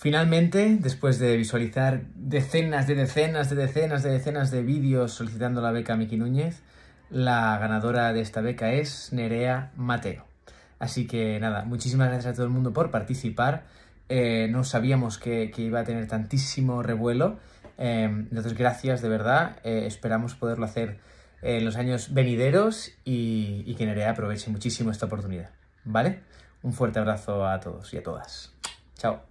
Finalmente, después de visualizar decenas de decenas de decenas de decenas de vídeos solicitando la beca Miki Núñez, la ganadora de esta beca es Nerea Mateo. Así que nada, muchísimas gracias a todo el mundo por participar. Eh, no sabíamos que, iba a tener tantísimo revuelo. Em, entonces, gracias de verdad. Eh, esperamos poderlo hacer en los años venideros y, y que Nerea aproveche muchísimo esta oportunidad. ¿Vale? Un fuerte abrazo a todos y a todas. Chao.